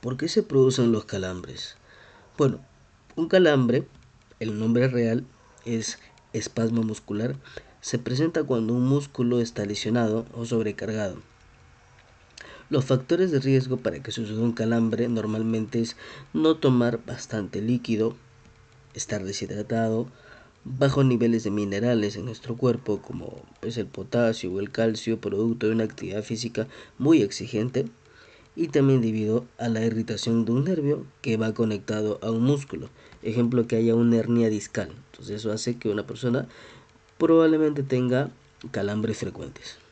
¿Por qué se producen los calambres? Bueno, un calambre, el nombre real es espasmo muscular, se presenta cuando un músculo está lesionado o sobrecargado. Los factores de riesgo para que suceda un calambre normalmente es no tomar bastante líquido, estar deshidratado, bajos niveles de minerales en nuestro cuerpo como es pues, el potasio o el calcio producto de una actividad física muy exigente, y también debido a la irritación de un nervio que va conectado a un músculo. Ejemplo que haya una hernia discal. Entonces eso hace que una persona probablemente tenga calambres frecuentes.